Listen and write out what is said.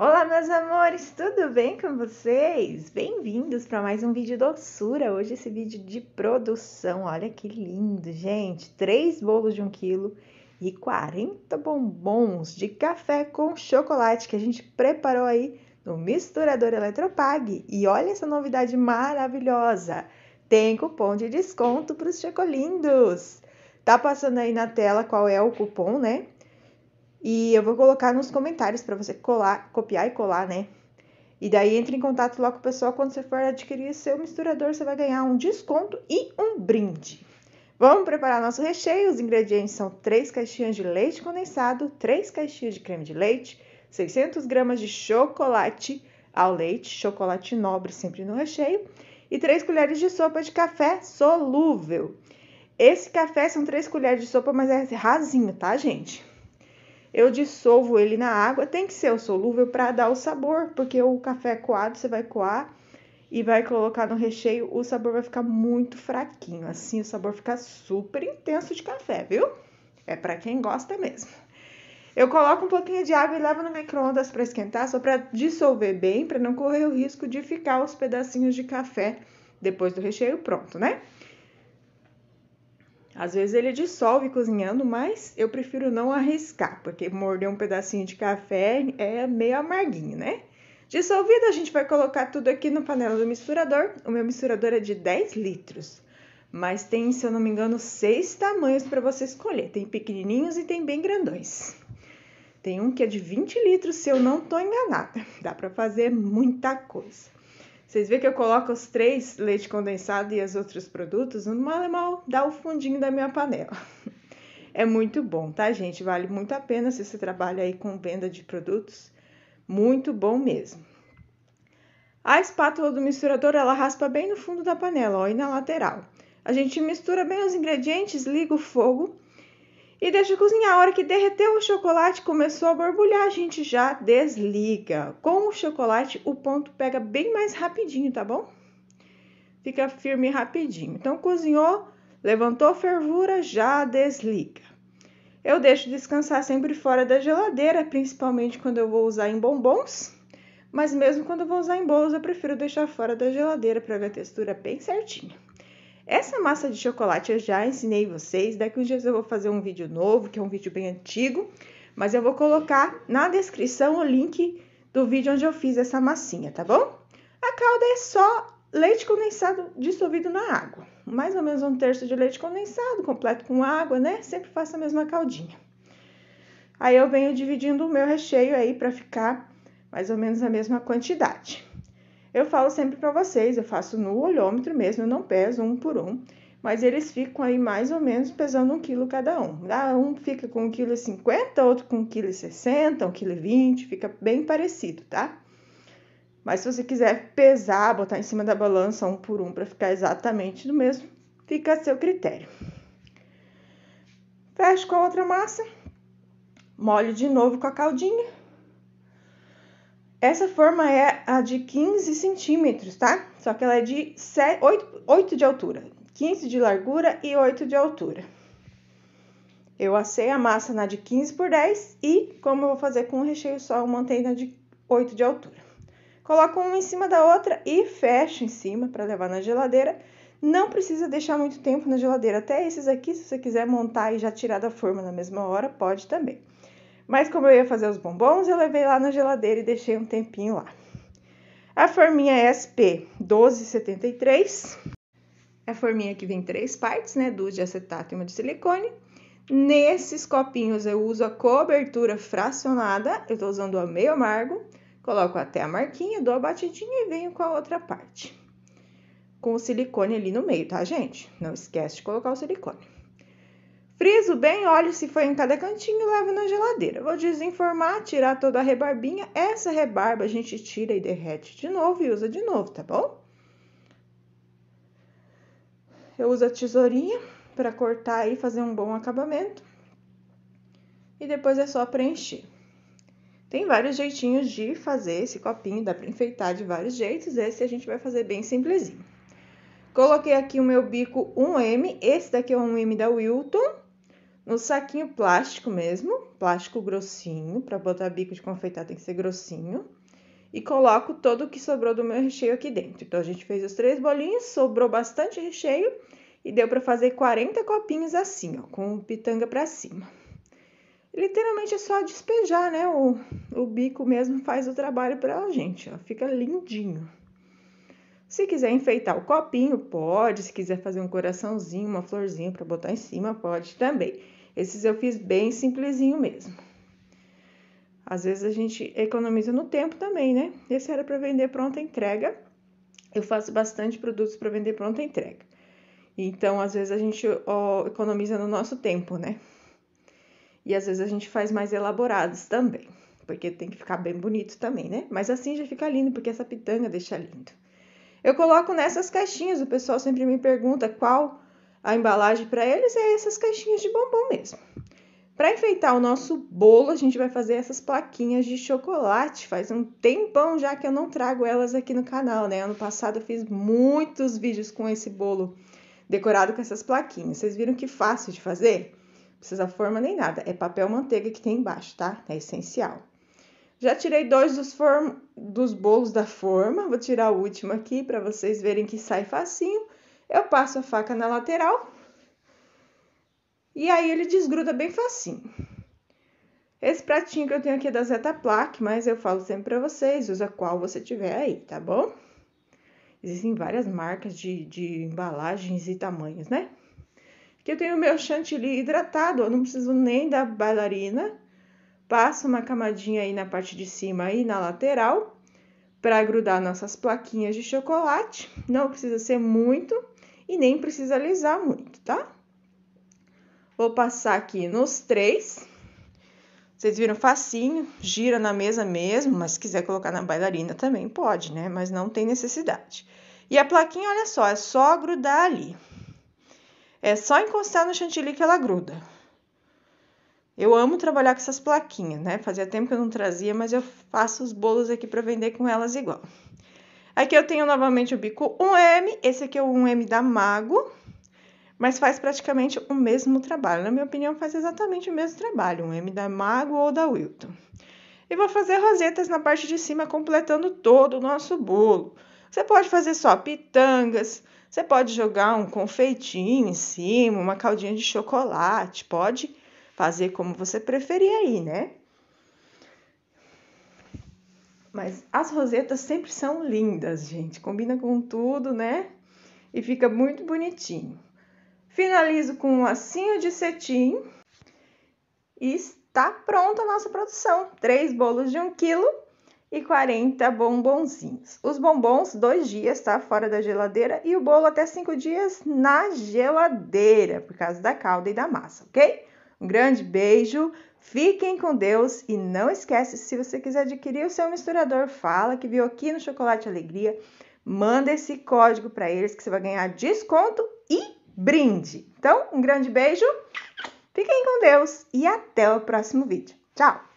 Olá, meus amores, tudo bem com vocês? Bem-vindos para mais um vídeo doçura. Hoje esse vídeo de produção, olha que lindo, gente. Três bolos de um quilo e 40 bombons de café com chocolate que a gente preparou aí no misturador Eletropag. E olha essa novidade maravilhosa. Tem cupom de desconto para os chocolindos. Tá passando aí na tela qual é o cupom, né? E eu vou colocar nos comentários para você colar, copiar e colar, né? E daí entre em contato logo com o pessoal quando você for adquirir seu misturador, você vai ganhar um desconto e um brinde. Vamos preparar nosso recheio. Os ingredientes são 3 caixinhas de leite condensado, 3 caixinhas de creme de leite, 600 gramas de chocolate ao leite, chocolate nobre sempre no recheio, e 3 colheres de sopa de café solúvel. Esse café são 3 colheres de sopa, mas é rasinho, tá, gente? eu dissolvo ele na água, tem que ser o solúvel para dar o sabor, porque o café é coado você vai coar e vai colocar no recheio, o sabor vai ficar muito fraquinho, assim o sabor fica super intenso de café, viu? É para quem gosta mesmo. Eu coloco um pouquinho de água e levo no micro-ondas para esquentar, só para dissolver bem, para não correr o risco de ficar os pedacinhos de café depois do recheio pronto, né? Às vezes ele dissolve cozinhando, mas eu prefiro não arriscar, porque morder um pedacinho de café é meio amarguinho, né? Dissolvido, a gente vai colocar tudo aqui na panela do misturador. O meu misturador é de 10 litros, mas tem, se eu não me engano, seis tamanhos para você escolher. Tem pequenininhos e tem bem grandões. Tem um que é de 20 litros, se eu não estou enganada. Dá para fazer muita coisa. Vocês veem que eu coloco os três leite condensado e os outros produtos no mal é mal dá o fundinho da minha panela. É muito bom, tá, gente? Vale muito a pena se você trabalha aí com venda de produtos. Muito bom mesmo. A espátula do misturador, ela raspa bem no fundo da panela, ó, e na lateral. A gente mistura bem os ingredientes, liga o fogo e deixa cozinhar. A hora que derreteu o chocolate, começou a borbulhar, a gente já desliga. Com o chocolate, o ponto pega bem mais rapidinho, tá bom? Fica firme rapidinho. Então, cozinhou, levantou fervura, já desliga. Eu deixo descansar sempre fora da geladeira, principalmente quando eu vou usar em bombons. Mas mesmo quando eu vou usar em bolos, eu prefiro deixar fora da geladeira para ver a textura bem certinha. Essa massa de chocolate eu já ensinei vocês, daqui uns dias eu vou fazer um vídeo novo, que é um vídeo bem antigo, mas eu vou colocar na descrição o link do vídeo onde eu fiz essa massinha, tá bom? A calda é só leite condensado dissolvido na água, mais ou menos um terço de leite condensado, completo com água, né? Sempre faço a mesma caldinha. Aí eu venho dividindo o meu recheio aí para ficar mais ou menos a mesma quantidade. Eu falo sempre para vocês, eu faço no olhômetro mesmo, eu não peso um por um, mas eles ficam aí mais ou menos pesando um quilo cada um. Ah, um fica com 1,50 kg, outro com 1,60 kg, 1,20 kg, fica bem parecido, tá? Mas se você quiser pesar, botar em cima da balança um por um para ficar exatamente do mesmo, fica a seu critério. Fecho com a outra massa, molho de novo com a caldinha essa forma é a de 15 centímetros, tá? Só que ela é de 7, 8, 8 de altura, 15 de largura e 8 de altura. Eu assei a massa na de 15 por 10 e, como eu vou fazer com o recheio só, eu mantei na de 8 de altura. Coloco uma em cima da outra e fecho em cima para levar na geladeira. Não precisa deixar muito tempo na geladeira, até esses aqui, se você quiser montar e já tirar da forma na mesma hora, pode também. Mas como eu ia fazer os bombons, eu levei lá na geladeira e deixei um tempinho lá. A forminha SP 1273 é a forminha que vem três partes, né? Duas de acetato e uma de silicone. Nesses copinhos eu uso a cobertura fracionada, eu estou usando a meio amargo, coloco até a marquinha, dou a batidinha e venho com a outra parte. Com o silicone ali no meio, tá, gente? Não esquece de colocar o silicone. Friso bem, olhe se foi em cada cantinho e leve na geladeira. Vou desenformar, tirar toda a rebarbinha. Essa rebarba a gente tira e derrete de novo e usa de novo, tá bom? Eu uso a tesourinha para cortar e fazer um bom acabamento. E depois é só preencher. Tem vários jeitinhos de fazer esse copinho, dá para enfeitar de vários jeitos. Esse a gente vai fazer bem simplesinho. Coloquei aqui o meu bico 1M, esse daqui é um M da Wilton um saquinho plástico mesmo, plástico grossinho, para botar bico de confeitar tem que ser grossinho. E coloco todo o que sobrou do meu recheio aqui dentro. Então a gente fez os três bolinhos, sobrou bastante recheio e deu para fazer 40 copinhos assim, ó, com pitanga para cima. Literalmente é só despejar, né? O, o bico mesmo faz o trabalho para a gente, ó, fica lindinho. Se quiser enfeitar o copinho, pode. Se quiser fazer um coraçãozinho, uma florzinha para botar em cima, pode também. Esses eu fiz bem simplesinho mesmo. Às vezes a gente economiza no tempo também, né? Esse era para vender pronta entrega. Eu faço bastante produtos para vender pronta entrega. Então, às vezes a gente ó, economiza no nosso tempo, né? E às vezes a gente faz mais elaborados também, porque tem que ficar bem bonito também, né? Mas assim já fica lindo, porque essa pitanga deixa lindo. Eu coloco nessas caixinhas, o pessoal sempre me pergunta qual a embalagem para eles é essas caixinhas de bombom mesmo. Para enfeitar o nosso bolo, a gente vai fazer essas plaquinhas de chocolate. Faz um tempão já que eu não trago elas aqui no canal, né? Ano passado eu fiz muitos vídeos com esse bolo decorado com essas plaquinhas. Vocês viram que fácil de fazer? Não precisa forma nem nada, é papel manteiga que tem embaixo, tá? É essencial. Já tirei dois dos, form... dos bolos da forma, vou tirar o último aqui para vocês verem que sai facinho. Eu passo a faca na lateral e aí ele desgruda bem facinho. Esse pratinho que eu tenho aqui é da Zeta Plaque, mas eu falo sempre para vocês, usa qual você tiver aí, tá bom? Existem várias marcas de, de embalagens e tamanhos, né? Aqui eu tenho o meu chantilly hidratado, eu não preciso nem da bailarina. Passo uma camadinha aí na parte de cima e na lateral para grudar nossas plaquinhas de chocolate. Não precisa ser muito e nem precisa alisar muito, tá? Vou passar aqui nos três. Vocês viram facinho, gira na mesa mesmo, mas se quiser colocar na bailarina também pode, né? Mas não tem necessidade. E a plaquinha, olha só, é só grudar ali. É só encostar no chantilly que ela gruda. Eu amo trabalhar com essas plaquinhas, né? Fazia tempo que eu não trazia, mas eu faço os bolos aqui para vender com elas igual. Aqui eu tenho novamente o bico 1M, esse aqui é o 1M da Mago, mas faz praticamente o mesmo trabalho. Na minha opinião, faz exatamente o mesmo trabalho, 1 M da Mago ou da Wilton. E vou fazer rosetas na parte de cima, completando todo o nosso bolo. Você pode fazer só pitangas, você pode jogar um confeitinho em cima, uma caldinha de chocolate, pode fazer como você preferir aí, né? Mas as rosetas sempre são lindas, gente. Combina com tudo, né? E fica muito bonitinho. Finalizo com um lacinho de cetim. E está pronta a nossa produção. Três bolos de um quilo e 40 bombonzinhos. Os bombons, dois dias, tá? Fora da geladeira. E o bolo até cinco dias na geladeira, por causa da calda e da massa, ok? Um grande beijo. Fiquem com Deus e não esquece, se você quiser adquirir o seu misturador, fala que viu aqui no Chocolate Alegria, manda esse código para eles que você vai ganhar desconto e brinde. Então, um grande beijo, fiquem com Deus e até o próximo vídeo. Tchau!